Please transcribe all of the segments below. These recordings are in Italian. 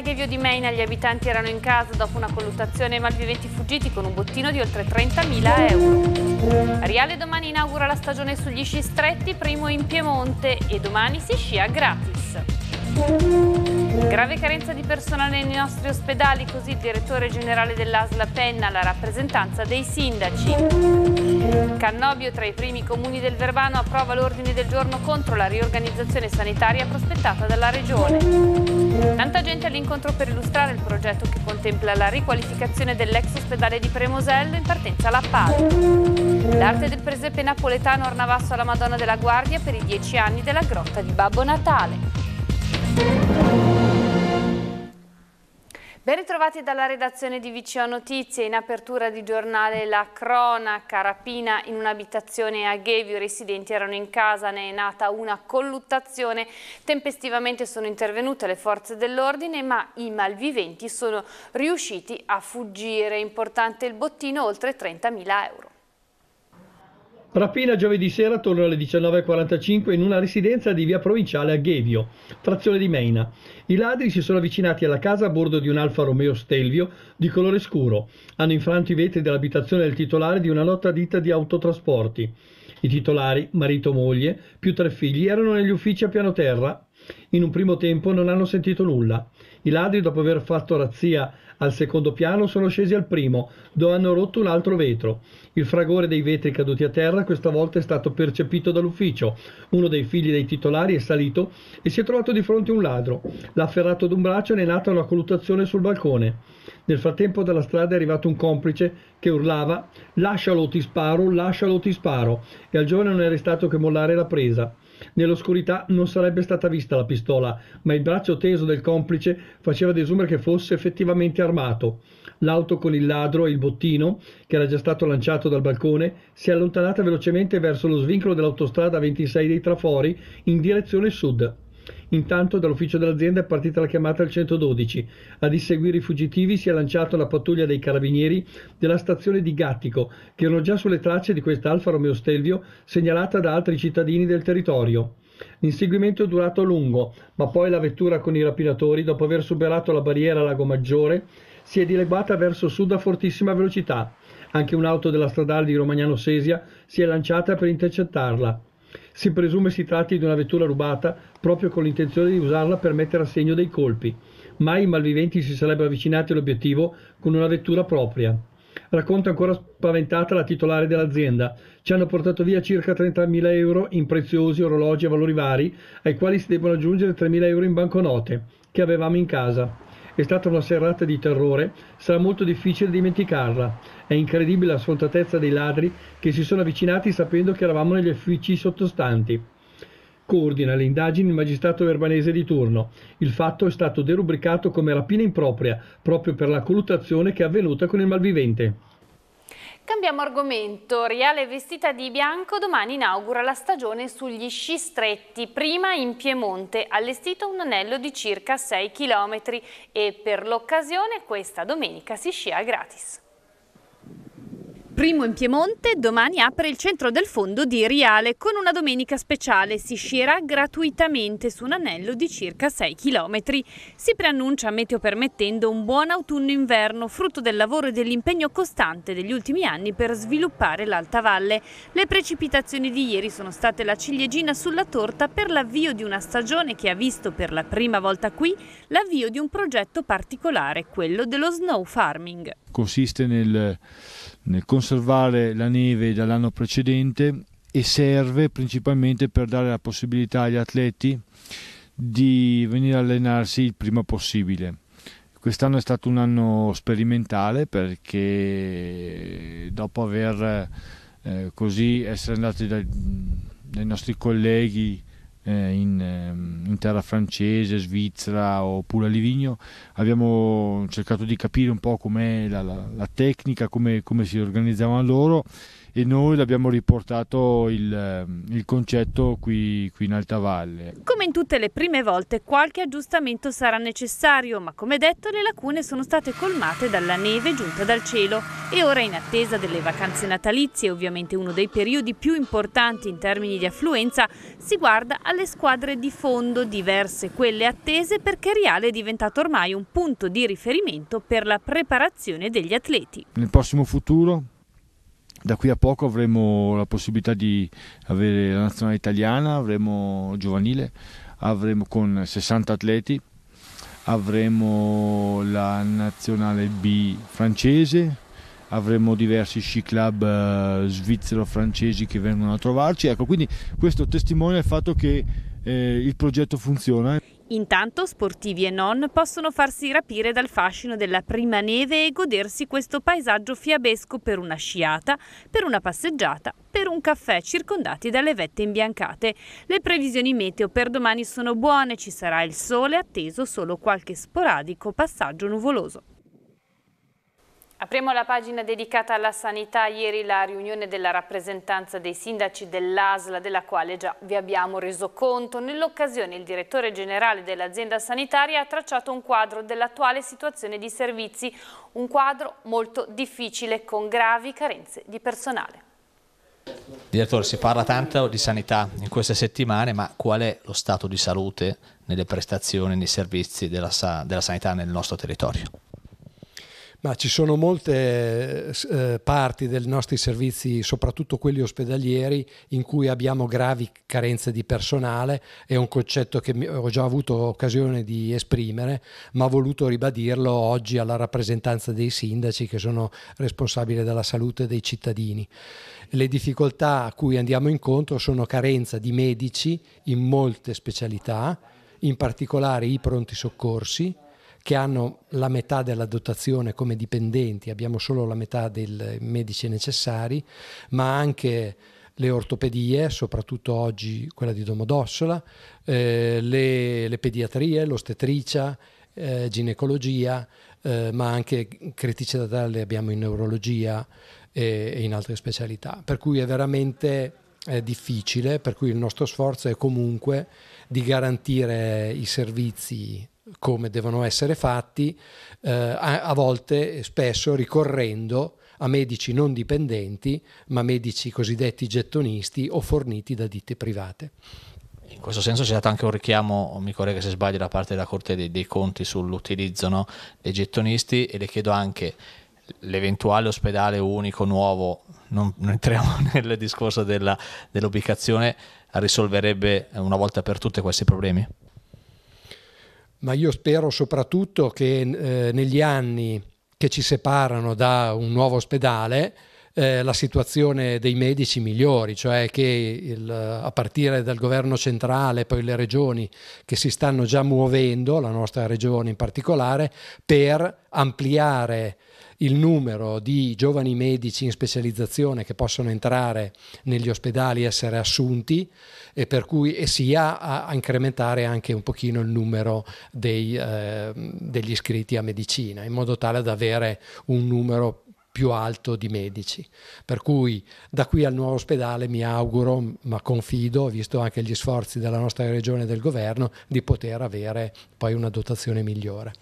Piaghe e Vio di Meina gli abitanti erano in casa dopo una colluttazione e malviventi fuggiti con un bottino di oltre 30.000 euro. Riale domani inaugura la stagione sugli sci stretti, primo in Piemonte e domani si scia gratis. Grave carenza di personale nei nostri ospedali, così il direttore generale dell'Asla Penna alla rappresentanza dei sindaci. Cannobio, tra i primi comuni del Verbano, approva l'ordine del giorno contro la riorganizzazione sanitaria prospettata dalla Regione. Tanta gente all'incontro per illustrare il progetto che contempla la riqualificazione dell'ex ospedale di Premosello in partenza alla Palo. L'arte del presepe napoletano ornavasso alla Madonna della Guardia per i dieci anni della grotta di Babbo Natale. Ben ritrovati dalla redazione di Vicio Notizie, in apertura di giornale La Cronaca, rapina in un'abitazione a Ghevio, i residenti erano in casa, ne è nata una colluttazione, tempestivamente sono intervenute le forze dell'ordine ma i malviventi sono riusciti a fuggire, importante il bottino oltre 30.000 euro. Rapina giovedì sera attorno alle 19.45 in una residenza di via provinciale a Ghevio, frazione di Meina. I ladri si sono avvicinati alla casa a bordo di un Alfa Romeo Stelvio di colore scuro. Hanno infranto i vetri dell'abitazione del titolare di una nota ditta di autotrasporti. I titolari, marito e moglie, più tre figli, erano negli uffici a piano terra. In un primo tempo non hanno sentito nulla. I ladri, dopo aver fatto razzia al secondo piano sono scesi al primo, dove hanno rotto un altro vetro. Il fragore dei vetri caduti a terra questa volta è stato percepito dall'ufficio. Uno dei figli dei titolari è salito e si è trovato di fronte a un ladro. L'ha afferrato ad un braccio e ne è nata una colluttazione sul balcone. Nel frattempo dalla strada è arrivato un complice che urlava «Lascialo, ti sparo, lascialo, ti sparo!» e al giovane non è restato che mollare la presa. Nell'oscurità non sarebbe stata vista la pistola, ma il braccio teso del complice faceva desumere che fosse effettivamente armato. L'auto con il ladro e il bottino, che era già stato lanciato dal balcone, si è allontanata velocemente verso lo svincolo dell'autostrada 26 dei Trafori in direzione sud. Intanto dall'ufficio dell'azienda è partita la chiamata al 112. Ad inseguire i fuggitivi si è lanciata la pattuglia dei carabinieri della stazione di Gattico, che erano già sulle tracce di quest'Alfa Romeo Stelvio segnalata da altri cittadini del territorio. L'inseguimento è durato a lungo, ma poi la vettura con i rapinatori, dopo aver superato la barriera Lago Maggiore, si è dileguata verso sud a fortissima velocità. Anche un'auto della stradale di Romagnano Sesia si è lanciata per intercettarla. Si presume si tratti di una vettura rubata proprio con l'intenzione di usarla per mettere a segno dei colpi. Mai i malviventi si sarebbero avvicinati all'obiettivo con una vettura propria. Racconta ancora spaventata la titolare dell'azienda. Ci hanno portato via circa 30.000 euro in preziosi orologi e valori vari, ai quali si devono aggiungere 3.000 euro in banconote che avevamo in casa. È stata una serata di terrore, sarà molto difficile dimenticarla. È incredibile la sfrontatezza dei ladri che si sono avvicinati sapendo che eravamo negli uffici sottostanti. Coordina le indagini il magistrato verbanese di turno. Il fatto è stato derubricato come rapina impropria, proprio per la colluttazione che è avvenuta con il malvivente. Cambiamo argomento, Riale vestita di bianco domani inaugura la stagione sugli sci stretti, prima in Piemonte, allestito un anello di circa 6 km e per l'occasione questa domenica si scia gratis primo in Piemonte, domani apre il centro del fondo di Riale. Con una domenica speciale si scierà gratuitamente su un anello di circa 6 km. Si preannuncia, meteo permettendo, un buon autunno-inverno, frutto del lavoro e dell'impegno costante degli ultimi anni per sviluppare l'Alta Valle. Le precipitazioni di ieri sono state la ciliegina sulla torta per l'avvio di una stagione che ha visto per la prima volta qui l'avvio di un progetto particolare, quello dello snow farming consiste nel, nel conservare la neve dall'anno precedente e serve principalmente per dare la possibilità agli atleti di venire a allenarsi il prima possibile. Quest'anno è stato un anno sperimentale perché dopo aver eh, così essere andati dai, dai nostri colleghi eh, in, ehm, in, terra francese, Svizzera oppure a Livigno, abbiamo cercato di capire un po' com'è la, la, la tecnica, come, come si organizzavano loro e noi abbiamo riportato il, ehm, il concetto qui, qui in Alta Valle. Come in tutte le prime volte qualche aggiustamento sarà necessario, ma come detto le lacune sono state colmate dalla neve giunta dal cielo e ora in attesa delle vacanze natalizie, ovviamente uno dei periodi più importanti in termini di affluenza, si guarda alle squadre di fondo diverse quelle attese perché Riale è diventato ormai un punto di riferimento per la preparazione degli atleti. Nel prossimo futuro da qui a poco avremo la possibilità di avere la nazionale italiana, avremo giovanile, avremo con 60 atleti, avremo la nazionale B francese, avremo diversi sci club eh, svizzero-francesi che vengono a trovarci. Ecco, quindi questo testimonia il fatto che eh, il progetto funziona. Intanto sportivi e non possono farsi rapire dal fascino della prima neve e godersi questo paesaggio fiabesco per una sciata, per una passeggiata, per un caffè circondati dalle vette imbiancate. Le previsioni meteo per domani sono buone, ci sarà il sole atteso solo qualche sporadico passaggio nuvoloso. Apriamo la pagina dedicata alla sanità. Ieri la riunione della rappresentanza dei sindaci dell'ASLA, della quale già vi abbiamo reso conto. Nell'occasione il direttore generale dell'azienda sanitaria ha tracciato un quadro dell'attuale situazione di servizi, un quadro molto difficile con gravi carenze di personale. Direttore, si parla tanto di sanità in queste settimane, ma qual è lo stato di salute nelle prestazioni, nei servizi della, della sanità nel nostro territorio? Ma ci sono molte eh, parti dei nostri servizi, soprattutto quelli ospedalieri, in cui abbiamo gravi carenze di personale, è un concetto che ho già avuto occasione di esprimere, ma ho voluto ribadirlo oggi alla rappresentanza dei sindaci che sono responsabili della salute dei cittadini. Le difficoltà a cui andiamo incontro sono carenza di medici in molte specialità, in particolare i pronti soccorsi, che hanno la metà della dotazione come dipendenti, abbiamo solo la metà dei medici necessari, ma anche le ortopedie, soprattutto oggi quella di Domodossola, eh, le, le, pediatrie, l'ostetricia, eh, ginecologia, eh, ma anche criticità le abbiamo in neurologia e, e, in altre specialità. Per cui è veramente difficile, per cui il nostro sforzo è comunque di garantire i servizi come devono essere fatti, eh, a, a volte spesso ricorrendo a medici non dipendenti, ma medici cosiddetti gettonisti o forniti da ditte private. In questo senso c'è stato anche un richiamo, mi corregga se sbaglio, da parte della Corte dei, dei Conti sull'utilizzo no, dei gettonisti e le chiedo anche l'eventuale ospedale unico nuovo, non, non entriamo nel discorso della, dell'ubicazione, risolverebbe una volta per tutte questi problemi? ma io spero soprattutto che eh, negli anni che ci separano da un nuovo ospedale eh, la situazione dei medici migliori, cioè che il, a partire dal governo centrale, poi le regioni che si stanno già muovendo, la nostra regione in particolare, per ampliare il numero di giovani medici in specializzazione che possono entrare negli ospedali e essere assunti e per cui e sia a, a incrementare anche un pochino il numero dei, eh, degli iscritti a medicina in modo tale da avere un numero più alto di medici. Per cui da qui al nuovo ospedale mi auguro, ma confido, visto anche gli sforzi della nostra regione e del governo, di poter avere poi una dotazione migliore.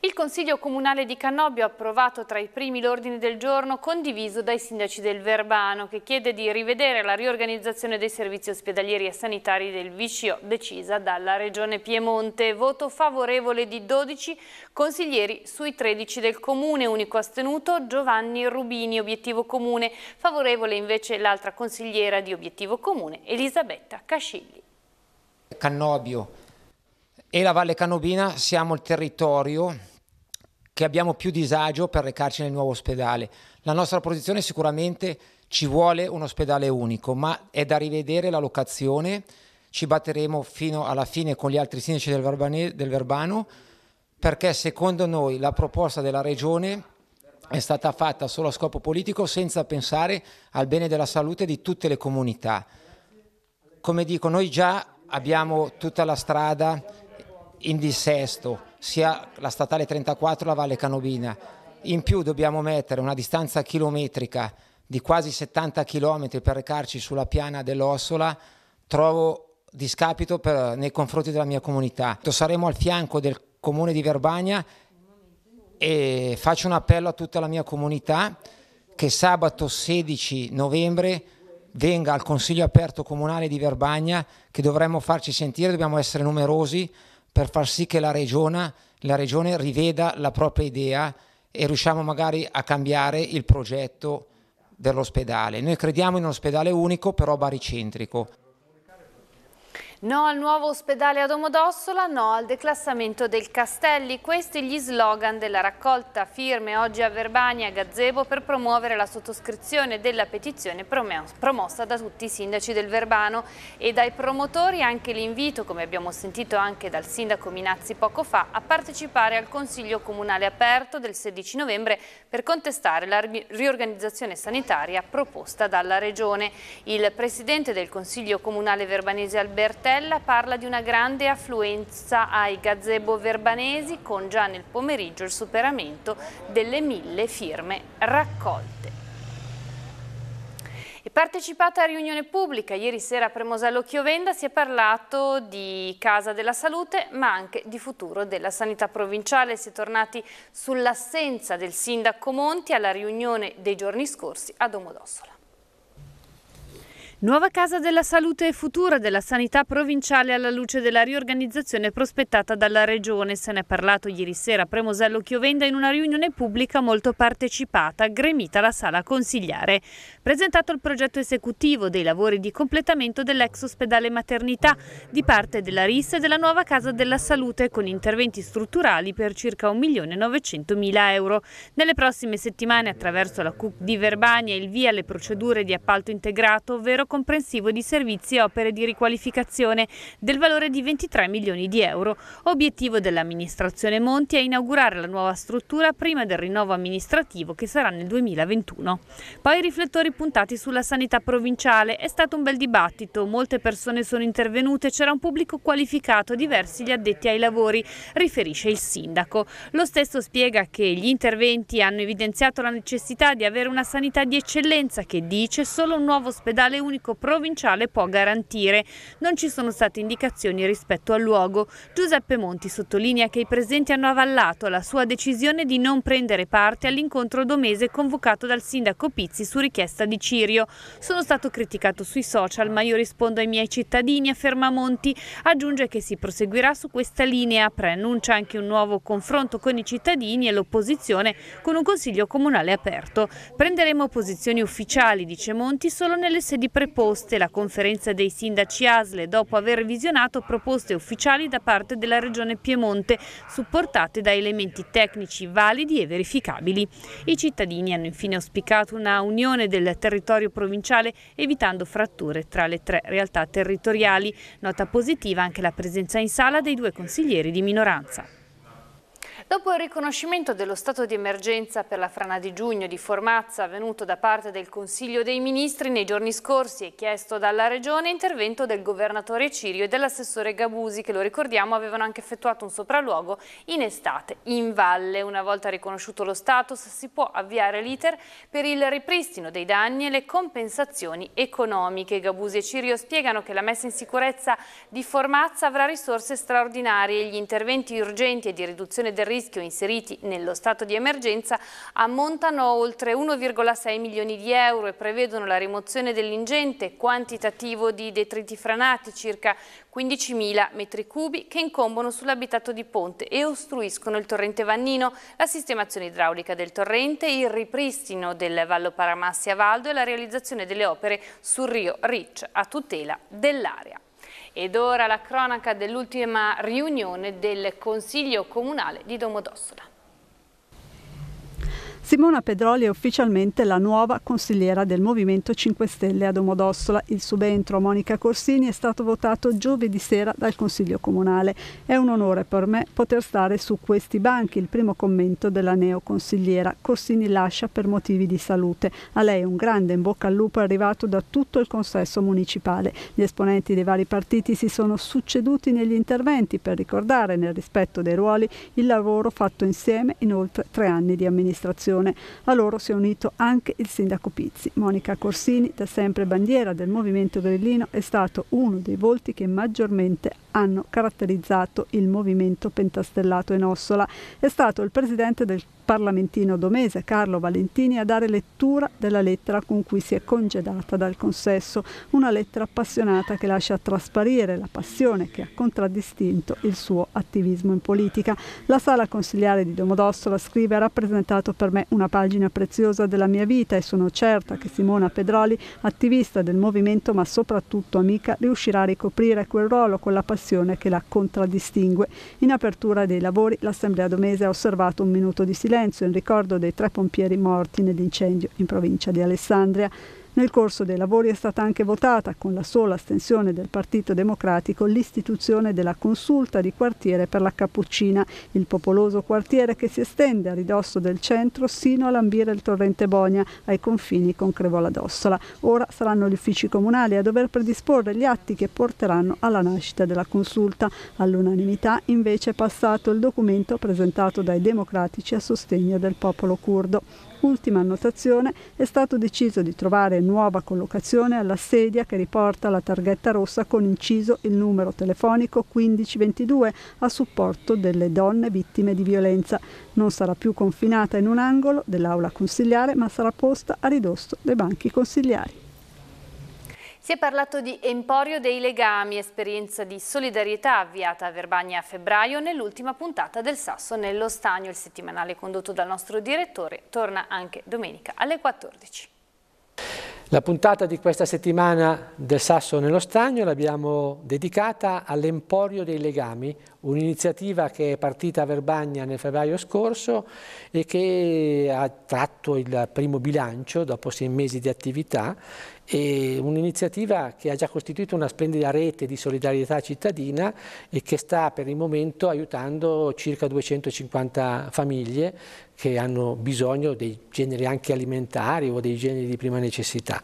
Il Consiglio Comunale di Cannobio ha approvato tra i primi l'ordine del giorno condiviso dai sindaci del Verbano che chiede di rivedere la riorganizzazione dei servizi ospedalieri e sanitari del VCO decisa dalla Regione Piemonte. Voto favorevole di 12 consiglieri sui 13 del Comune, unico astenuto Giovanni Rubini, obiettivo comune, favorevole invece l'altra consigliera di obiettivo comune Elisabetta Cascigli. Cannobio e la Valle Canobina siamo il territorio che abbiamo più disagio per recarci nel nuovo ospedale. La nostra posizione sicuramente ci vuole un ospedale unico, ma è da rivedere la locazione, ci batteremo fino alla fine con gli altri sindaci del, Verbane, del Verbano, perché secondo noi la proposta della Regione è stata fatta solo a scopo politico senza pensare al bene della salute di tutte le comunità. Come dico, noi già abbiamo tutta la strada in dissesto, sia la statale 34 e la Valle Canobina. In più dobbiamo mettere una distanza chilometrica di quasi 70 km per recarci sulla piana dell'Ossola, trovo discapito per, nei confronti della mia comunità. Saremo al fianco del comune di Verbagna e faccio un appello a tutta la mia comunità che sabato 16 novembre venga al Consiglio aperto comunale di Verbagna che dovremmo farci sentire, dobbiamo essere numerosi per far sì che la regione, la regione riveda la propria idea e riusciamo magari a cambiare il progetto dell'ospedale. Noi crediamo in un ospedale unico però baricentrico. No al nuovo ospedale a Domodossola, no al declassamento del Castelli. Questi gli slogan della raccolta firme oggi a Verbania a Gazebo per promuovere la sottoscrizione della petizione promossa da tutti i sindaci del Verbano e dai promotori anche l'invito, come abbiamo sentito anche dal sindaco Minazzi poco fa, a partecipare al Consiglio Comunale aperto del 16 novembre per contestare la riorganizzazione sanitaria proposta dalla Regione. Il presidente del Consiglio Comunale Verbanese Alberto Stella parla di una grande affluenza ai gazebo verbanesi con già nel pomeriggio il superamento delle mille firme raccolte. partecipata a riunione pubblica, ieri sera a Premosello Chiovenda si è parlato di Casa della Salute ma anche di futuro della sanità provinciale. Si è tornati sull'assenza del sindaco Monti alla riunione dei giorni scorsi a Domodossola. Nuova Casa della Salute e Futura della Sanità Provinciale alla luce della riorganizzazione prospettata dalla Regione. Se ne è parlato ieri sera a Premosello Chiovenda in una riunione pubblica molto partecipata, gremita la sala consigliare. Presentato il progetto esecutivo dei lavori di completamento dell'ex ospedale maternità di parte della RIS e della Nuova Casa della Salute con interventi strutturali per circa 1.900.000 euro. Nelle prossime settimane attraverso la CUP di Verbania il via alle procedure di appalto integrato, ovvero comprensivo di servizi e opere di riqualificazione del valore di 23 milioni di euro. Obiettivo dell'amministrazione Monti è inaugurare la nuova struttura prima del rinnovo amministrativo che sarà nel 2021. Poi i riflettori puntati sulla sanità provinciale. È stato un bel dibattito, molte persone sono intervenute, c'era un pubblico qualificato, diversi gli addetti ai lavori, riferisce il sindaco. Lo stesso spiega che gli interventi hanno evidenziato la necessità di avere una sanità di eccellenza che dice solo un nuovo ospedale unico Islamico Provinciale può garantire. Non ci sono state indicazioni rispetto al luogo. Giuseppe Monti sottolinea che i presenti hanno avallato la sua decisione di non prendere parte all'incontro domese convocato dal sindaco Pizzi su richiesta di Cirio. Sono stato criticato sui social ma io rispondo ai miei cittadini, afferma Monti. Aggiunge che si proseguirà su questa linea, preannuncia anche un nuovo confronto con i cittadini e l'opposizione con un consiglio comunale aperto. Prenderemo posizioni ufficiali, dice Monti, solo nelle sedi previste Mentre la conferenza dei sindaci ASLE, dopo aver visionato proposte ufficiali da parte della Regione Piemonte, supportate da elementi tecnici validi e verificabili. I cittadini hanno infine auspicato una unione del territorio provinciale, evitando fratture tra le tre realtà territoriali. Nota positiva anche la presenza in sala dei due consiglieri di minoranza. Dopo il riconoscimento dello stato di emergenza per la frana di giugno di Formazza avvenuto da parte del Consiglio dei Ministri nei giorni scorsi e chiesto dalla Regione intervento del Governatore Cirio e dell'assessore Gabusi che lo ricordiamo avevano anche effettuato un sopralluogo in estate in valle. Una volta riconosciuto lo status si può avviare l'iter per il ripristino dei danni e le compensazioni economiche. Gabusi e Cirio spiegano che la messa in sicurezza di Formazza avrà risorse straordinarie e gli interventi urgenti e di riduzione del rischio rischio inseriti nello stato di emergenza ammontano a oltre 1,6 milioni di euro e prevedono la rimozione dell'ingente quantitativo di detriti franati, circa 15.000 metri cubi, che incombono sull'abitato di Ponte e ostruiscono il torrente Vannino, la sistemazione idraulica del torrente, il ripristino del Vallo Paramassi a Valdo e la realizzazione delle opere sul rio Rich a tutela dell'area. Ed ora la cronaca dell'ultima riunione del Consiglio Comunale di Domodossola. Simona Pedroli è ufficialmente la nuova consigliera del Movimento 5 Stelle a Domodossola. Il subentro a Monica Corsini è stato votato giovedì sera dal Consiglio Comunale. È un onore per me poter stare su questi banchi, il primo commento della neoconsigliera. Corsini lascia per motivi di salute. A lei un grande in bocca al lupo arrivato da tutto il consesso municipale. Gli esponenti dei vari partiti si sono succeduti negli interventi per ricordare, nel rispetto dei ruoli, il lavoro fatto insieme in oltre tre anni di amministrazione situazione. A loro si è unito anche il sindaco Pizzi. Monica Corsini, da sempre bandiera del movimento grillino, è stato uno dei volti che maggiormente hanno caratterizzato il movimento pentastellato in Ossola. È stato il presidente del parlamentino domese Carlo Valentini a dare lettura della lettera con cui si è congedata dal consesso, una lettera appassionata che lascia trasparire la passione che ha contraddistinto il suo attivismo in politica. La sala consigliare di Domodossola scrive ha rappresentato per me una pagina preziosa della mia vita e sono certa che Simona Pedroli, attivista del movimento ma soprattutto amica, riuscirà a ricoprire quel ruolo con la passione passione che la contraddistingue. In apertura dei lavori l'Assemblea Domese ha osservato un minuto di silenzio in ricordo dei tre pompieri morti nell'incendio in provincia di Alessandria. Nel corso dei lavori è stata anche votata, con la sola astensione del Partito Democratico, l'istituzione della consulta di quartiere per la Cappuccina, il popoloso quartiere che si estende a ridosso del centro sino a lambire il torrente Bonia, ai confini con Crevola d'Ossola. Ora saranno gli uffici comunali a dover predisporre gli atti che porteranno alla nascita della consulta. All'unanimità invece è passato il documento presentato dai democratici a sostegno del popolo curdo. Ultima annotazione, è stato deciso di trovare nuova collocazione alla sedia che riporta la targhetta rossa con inciso il numero telefonico 1522 a supporto delle donne vittime di violenza. Non sarà più confinata in un angolo dell'aula consigliare ma sarà posta a ridosso dei banchi consigliari. Si è parlato di Emporio dei Legami, esperienza di solidarietà avviata a Verbagna a febbraio nell'ultima puntata del Sasso nello Stagno. Il settimanale condotto dal nostro direttore torna anche domenica alle 14. La puntata di questa settimana del Sasso nello Stagno l'abbiamo dedicata all'Emporio dei Legami, un'iniziativa che è partita a Verbagna nel febbraio scorso e che ha tratto il primo bilancio dopo sei mesi di attività un'iniziativa che ha già costituito una splendida rete di solidarietà cittadina e che sta per il momento aiutando circa 250 famiglie che hanno bisogno dei generi anche alimentari o dei generi di prima necessità.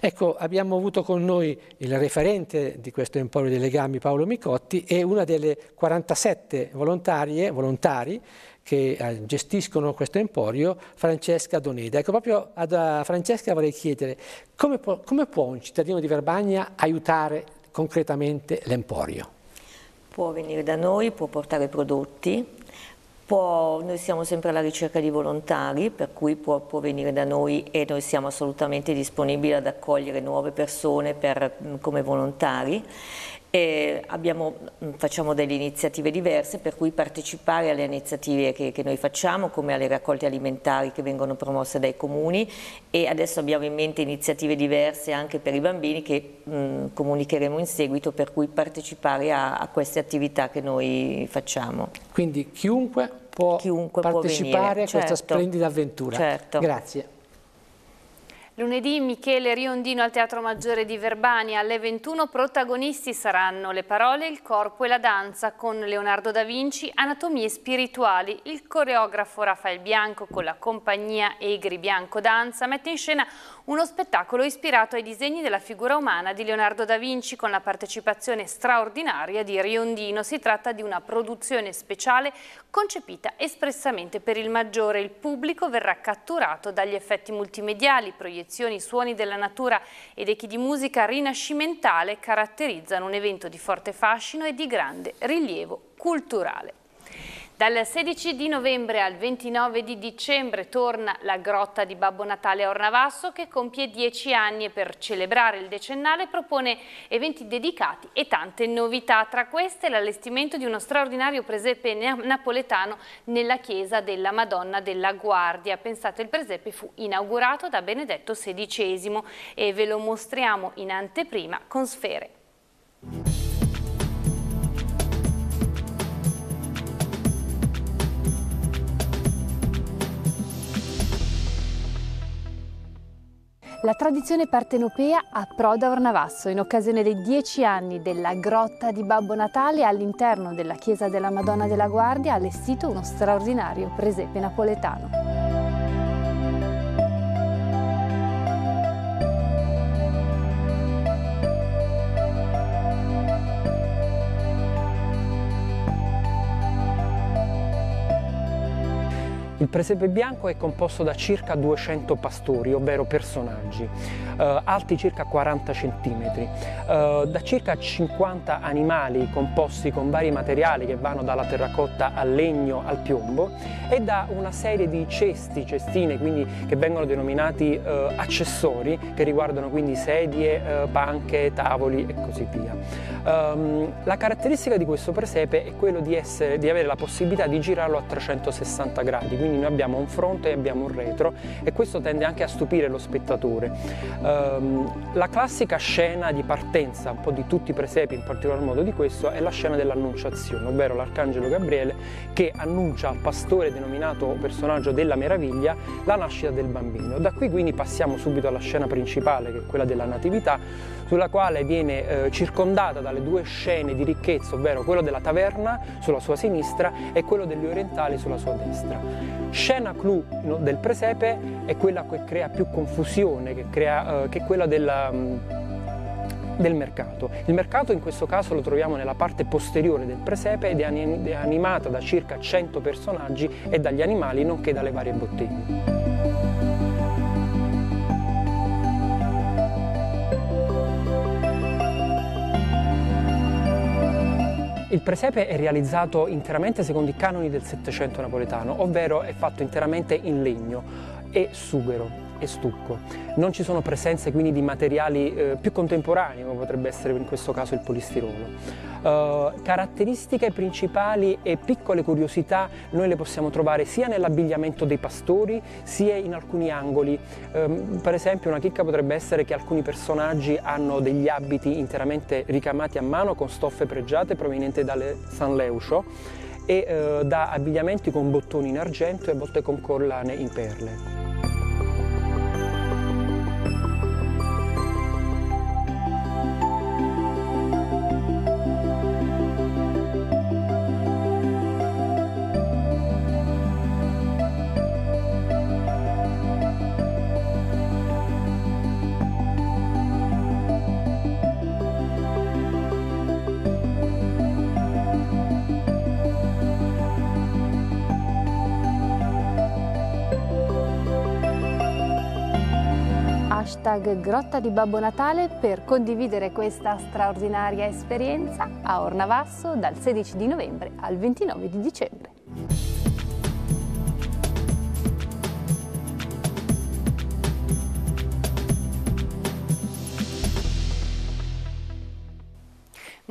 Ecco, abbiamo avuto con noi il referente di questo Emporio dei Legami, Paolo Micotti, e una delle 47 volontarie, volontari che eh, gestiscono questo emporio, Francesca Doneda. Ecco, proprio a eh, Francesca vorrei chiedere come, come può un cittadino di Verbagna aiutare concretamente l'emporio? Può venire da noi, può portare prodotti, può, noi siamo sempre alla ricerca di volontari, per cui può, può venire da noi e noi siamo assolutamente disponibili ad accogliere nuove persone per, come volontari abbiamo, mm, facciamo delle iniziative diverse per cui partecipare alle iniziative che, che, noi facciamo come alle raccolte alimentari che vengono promosse dai comuni e adesso abbiamo in mente iniziative diverse anche per i bambini che mh, mm, comunicheremo in seguito per cui partecipare a, a queste attività che noi facciamo. Quindi chiunque può chiunque partecipare può venire, certo, a questa certo. splendida avventura. Certo. Grazie. Lunedì Michele Riondino al Teatro Maggiore di Verbania. Alle 21 protagonisti saranno le parole, il corpo e la danza con Leonardo da Vinci, Anatomie spirituali. Il coreografo Raffaele Bianco con la compagnia Egri Bianco Danza mette in scena uno spettacolo ispirato ai disegni della figura umana di Leonardo da Vinci con la partecipazione straordinaria di Riondino. Si tratta di una produzione speciale concepita espressamente per il maggiore. Il pubblico verrà catturato dagli effetti multimediali, proiezioni, suoni della natura ed echi di musica rinascimentale caratterizzano un evento di forte fascino e di grande rilievo culturale. Dal 16 di novembre al 29 di dicembre torna la grotta di Babbo Natale a Ornavasso che compie 10 anni e per celebrare il decennale propone eventi dedicati e tante novità. Tra queste l'allestimento di uno straordinario presepe napoletano nella chiesa della Madonna della Guardia. Pensate il presepe fu inaugurato da Benedetto XVI e ve lo mostriamo in anteprima con sfere. La tradizione partenopea approda a Ornavasso in occasione dei dieci anni della Grotta di Babbo Natale all'interno della Chiesa della Madonna della Guardia ha allestito uno straordinario presepe napoletano. Il presepe bianco è composto da circa 200 pastori, ovvero personaggi, eh, alti circa 40 cm, eh, da circa 50 animali composti con vari materiali che vanno dalla terracotta al legno al piombo e da una serie di cesti, cestine, quindi che vengono denominati eh, accessori che riguardano quindi sedie, panche, eh, tavoli e così via. Um, la caratteristica di questo presepe è quello di, essere, di avere la possibilità di girarlo a 360 gradi, quindi quindi noi abbiamo un fronte e abbiamo un retro e questo tende anche a stupire lo spettatore. Um, la classica scena di partenza, un po' di tutti i presepi, in particolar modo di questo, è la scena dell'annunciazione, ovvero l'arcangelo Gabriele che annuncia al pastore denominato personaggio della meraviglia la nascita del bambino. Da qui quindi passiamo subito alla scena principale, che è quella della Natività, sulla quale viene eh, circondata dalle due scene di ricchezza, ovvero quello della taverna sulla sua sinistra e quello degli orientali sulla sua destra. Scena clou del presepe è quella che crea più confusione, che, crea, eh, che quella della, mm, del mercato. Il mercato in questo caso lo troviamo nella parte posteriore del presepe ed è animata da circa 100 personaggi e dagli animali nonché dalle varie botteghe. Il presepe è realizzato interamente secondo i canoni del Settecento napoletano, ovvero è fatto interamente in legno e sughero e stucco. Non ci sono presenze quindi di materiali eh, più contemporanei, come potrebbe essere in questo caso il polistirolo. Uh, caratteristiche principali e piccole curiosità noi le possiamo trovare sia nell'abbigliamento dei pastori sia in alcuni angoli. Um, per esempio una chicca potrebbe essere che alcuni personaggi hanno degli abiti interamente ricamati a mano con stoffe pregiate provenienti dalle San Leucio e uh, da abbigliamenti con bottoni in argento e a volte con collane in perle. Grotta di Babbo Natale per condividere questa straordinaria esperienza a Ornavasso dal 16 di novembre al 29 di dicembre.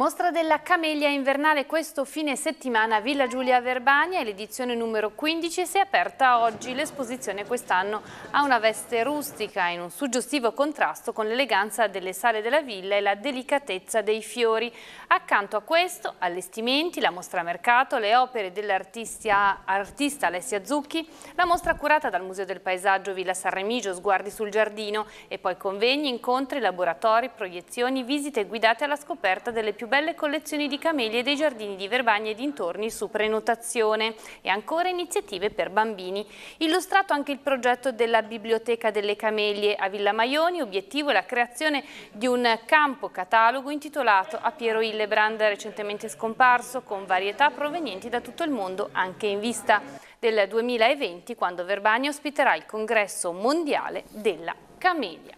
Mostra della Camelia invernale questo fine settimana a Villa Giulia Verbania, l'edizione numero 15 si è aperta oggi. L'esposizione quest'anno ha una veste rustica in un suggestivo contrasto con l'eleganza delle sale della villa e la delicatezza dei fiori. Accanto a questo, allestimenti, la mostra mercato, le opere dell'artista Alessia Zucchi, la mostra curata dal Museo del Paesaggio Villa San Remigio, sguardi sul giardino e poi convegni, incontri, laboratori, proiezioni, visite guidate alla scoperta delle più belle collezioni di camelie dei giardini di Verbagna e dintorni su prenotazione e ancora iniziative per bambini. Illustrato anche il progetto della Biblioteca delle Camelie a Villa Maioni, obiettivo è la creazione di un campo catalogo intitolato a Piero Hillebrand, recentemente scomparso, con varietà provenienti da tutto il mondo, anche in vista del 2020, quando Verbagna ospiterà il congresso mondiale della Camelia.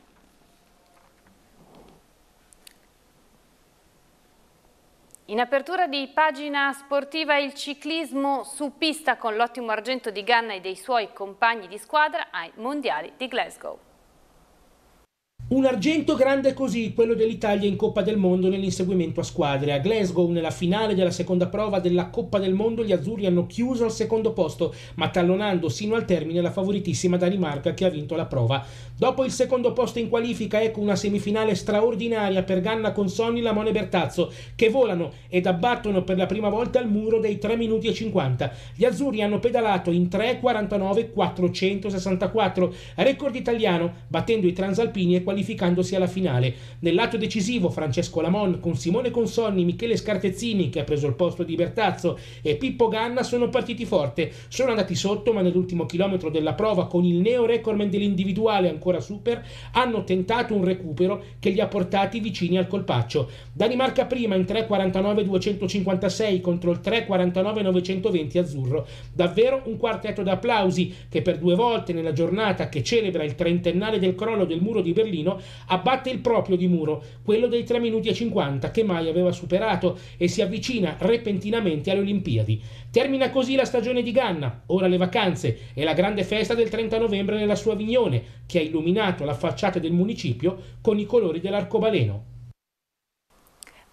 In apertura di pagina sportiva il ciclismo su pista con l'ottimo argento di Ganna e dei suoi compagni di squadra ai mondiali di Glasgow. Un argento grande così, quello dell'Italia in Coppa del Mondo nell'inseguimento a squadre. A Glasgow, nella finale della seconda prova della Coppa del Mondo, gli azzurri hanno chiuso al secondo posto, ma tallonando sino al termine la favoritissima Danimarca che ha vinto la prova. Dopo il secondo posto in qualifica, ecco una semifinale straordinaria per Ganna con e Lamone Bertazzo, che volano ed abbattono per la prima volta il muro dei 3 minuti e 50. Gli azzurri hanno pedalato in 3.49.464, record italiano, battendo i transalpini e qualificandosi alla finale. Nel lato decisivo Francesco Lamon con Simone Consonni, Michele Scartezzini che ha preso il posto di Bertazzo e Pippo Ganna sono partiti forte. Sono andati sotto, ma nell'ultimo chilometro della prova con il neo record dell'individuale ancora ancora super, hanno tentato un recupero che li ha portati vicini al colpaccio. Danimarca prima in 3.49.256 contro il 3.49.920 azzurro. Davvero un quartetto d'applausi che per due volte nella giornata che celebra il trentennale del crollo del muro di Berlino abbatte il proprio di muro, quello dei 3 minuti e 50 che mai aveva superato e si avvicina repentinamente alle Olimpiadi. Termina così la stagione di Ganna, ora le vacanze e la grande festa del 30 novembre nella sua Vignone, che ha illuminato la facciata del municipio con i colori dell'arcobaleno.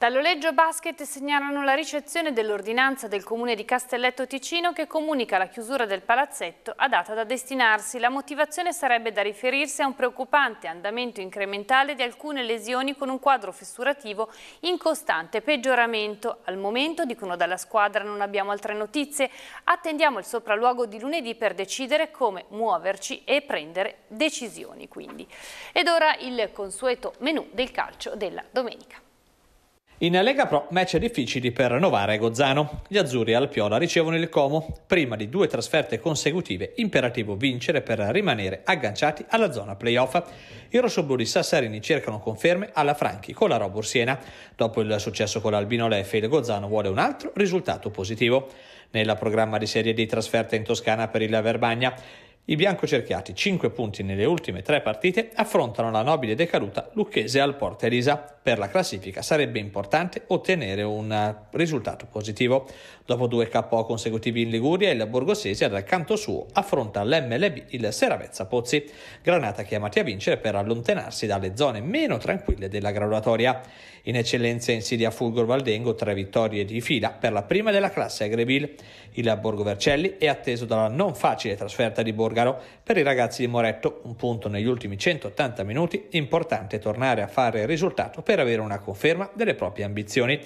Dall'Oleggio Basket segnalano la ricezione dell'ordinanza del comune di Castelletto Ticino che comunica la chiusura del palazzetto a data da destinarsi. La motivazione sarebbe da riferirsi a un preoccupante andamento incrementale di alcune lesioni con un quadro fessurativo in costante peggioramento. Al momento, dicono dalla squadra, non abbiamo altre notizie. Attendiamo il sopralluogo di lunedì per decidere come muoverci e prendere decisioni quindi. Ed ora il consueto menù del calcio della domenica. In Lega Pro match difficili per Novara e Gozzano. Gli azzurri al Piola ricevono il Como. Prima di due trasferte consecutive, imperativo vincere per rimanere agganciati alla zona playoff. I rossoblù di Sassarini cercano conferme alla Franchi con la Robur Siena. Dopo il successo con l'Albino Leffe, il Gozzano vuole un altro risultato positivo. Nella programma di serie di trasferte in Toscana per il Verbagna, i biancocerchiati, 5 punti nelle ultime tre partite, affrontano la nobile decaduta lucchese al Porta Elisa. Per la classifica sarebbe importante ottenere un eh, risultato positivo. Dopo due KO consecutivi in Liguria, il borgosese dal canto suo affronta l'MLB il Seravezza Pozzi, granata chiamati a vincere per allontanarsi dalle zone meno tranquille della graduatoria. In eccellenza in Siria Fulgor Valdengo, tre vittorie di fila per la prima della classe a Greville. Il Borgo Vercelli è atteso dalla non facile trasferta di Borgaro. Per i ragazzi di Moretto, un punto negli ultimi 180 minuti, importante tornare a fare il risultato per avere una conferma delle proprie ambizioni.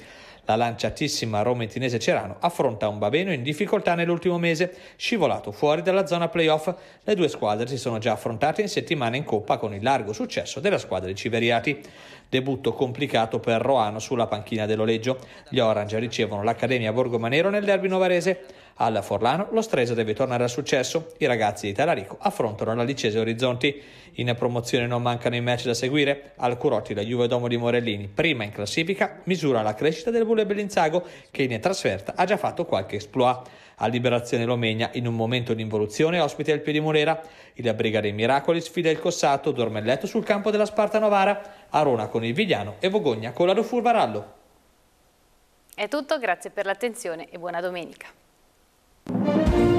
La lanciatissima Roma romentinese Cerano affronta un babeno in difficoltà nell'ultimo mese, scivolato fuori dalla zona playoff. Le due squadre si sono già affrontate in settimana in coppa con il largo successo della squadra di Civeriati. Debutto complicato per Roano sulla panchina dell'Oleggio. Gli Orange ricevono l'Accademia Borgomanero nel derby novarese. Alla Forlano lo Stresa deve tornare al successo, i ragazzi di Talarico affrontano la Licese Orizzonti. In promozione non mancano i match da seguire, al Curotti la Juve Domo di Morellini, prima in classifica, misura la crescita del Bule Bellinzago che in trasferta ha già fatto qualche exploit. A Liberazione Lomegna, in un momento di involuzione, ospita il Piedimolera. Il Briga dei Miracoli sfida il Cossato, dorme letto sul campo della Sparta Novara, Arona con il Vigliano e Vogogna con la Rufur Varallo. È tutto, grazie per l'attenzione e buona domenica. Thank you.